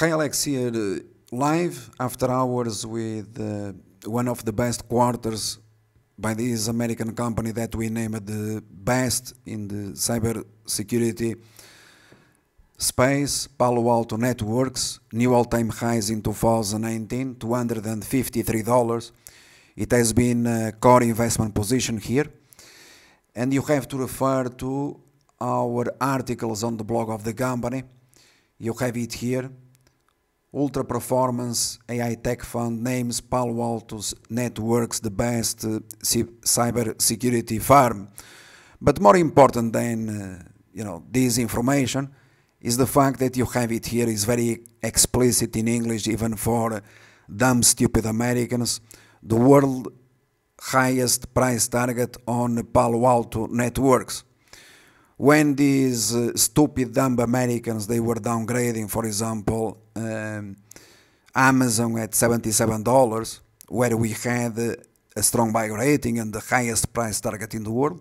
Hi Alex here, uh, live after hours with uh, one of the best quarters by this American company that we named the best in the cybersecurity space, Palo Alto Networks, new all-time highs in 2019, $253. It has been a core investment position here. And you have to refer to our articles on the blog of the company. You have it here. Ultra Performance, AI Tech Fund, names Palo Alto networks, the best uh, cyber security firm. But more important than uh, you know this information is the fact that you have it here is very explicit in English, even for dumb, stupid Americans. The world highest price target on Palo Alto networks. When these uh, stupid, dumb Americans they were downgrading, for example, um, Amazon at $77, where we had a strong buy rating and the highest price target in the world.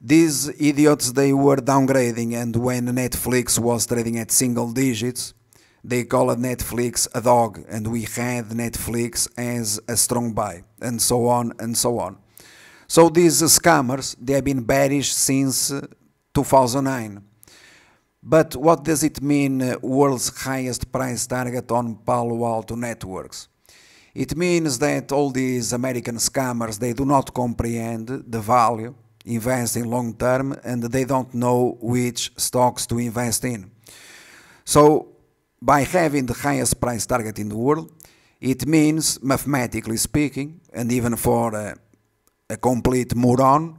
These idiots, they were downgrading, and when Netflix was trading at single digits, they called Netflix a dog, and we had Netflix as a strong buy, and so on and so on. So these scammers, they have been bearish since 2009. But what does it mean, uh, world's highest price target on Palo Alto networks? It means that all these American scammers, they do not comprehend the value, invest in long term, and they don't know which stocks to invest in. So by having the highest price target in the world, it means, mathematically speaking, and even for a, uh, a complete moron,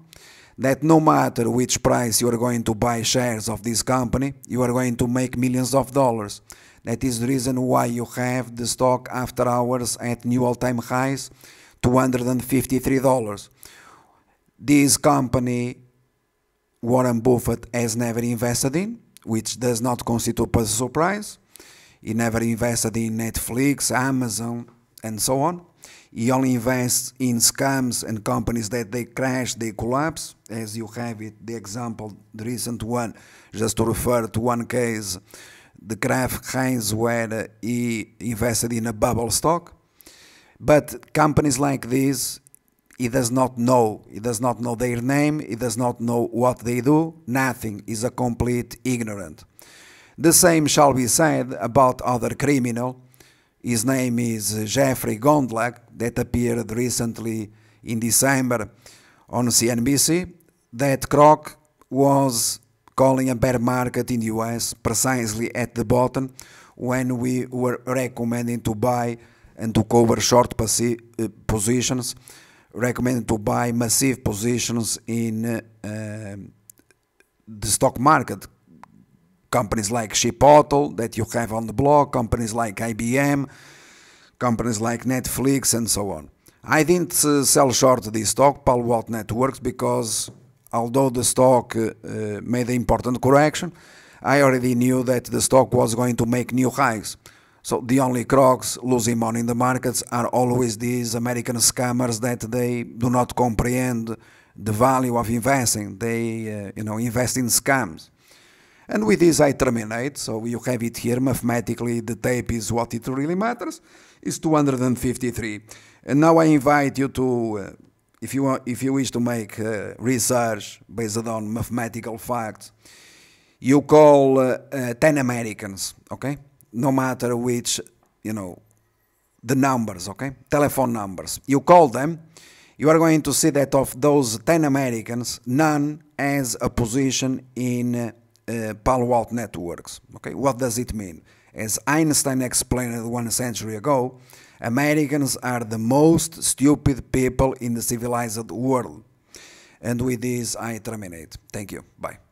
that no matter which price you are going to buy shares of this company, you are going to make millions of dollars. That is the reason why you have the stock after hours at new all-time highs, $253. This company Warren Buffett has never invested in, which does not constitute a surprise. He never invested in Netflix, Amazon, and so on he only invests in scams and companies that they crash, they collapse, as you have it, the example, the recent one, just to refer to one case, the Kraft Heinz, where he invested in a bubble stock. But companies like this, he does not know. He does not know their name. He does not know what they do. Nothing. is a complete ignorant. The same shall be said about other criminal his name is Jeffrey Gondlach, that appeared recently in December on CNBC, that Kroc was calling a bear market in the US precisely at the bottom when we were recommending to buy and to cover short uh, positions, recommended to buy massive positions in uh, the stock market, Companies like Chipotle that you have on the blog, companies like IBM, companies like Netflix, and so on. I didn't uh, sell short this stock, Paul Networks, because although the stock uh, uh, made an important correction, I already knew that the stock was going to make new highs. So the only crocs losing money in the markets are always these American scammers that they do not comprehend the value of investing. They, uh, you know, invest in scams. And with this I terminate, so you have it here mathematically, the tape is what it really matters, is 253. And now I invite you to, uh, if, you if you wish to make uh, research based on mathematical facts, you call uh, uh, 10 Americans, okay? No matter which, you know, the numbers, okay? Telephone numbers. You call them, you are going to see that of those 10 Americans, none has a position in uh, uh, Palo Alto networks. Okay, what does it mean? As Einstein explained one century ago, Americans are the most stupid people in the civilized world. And with this, I terminate. Thank you. Bye.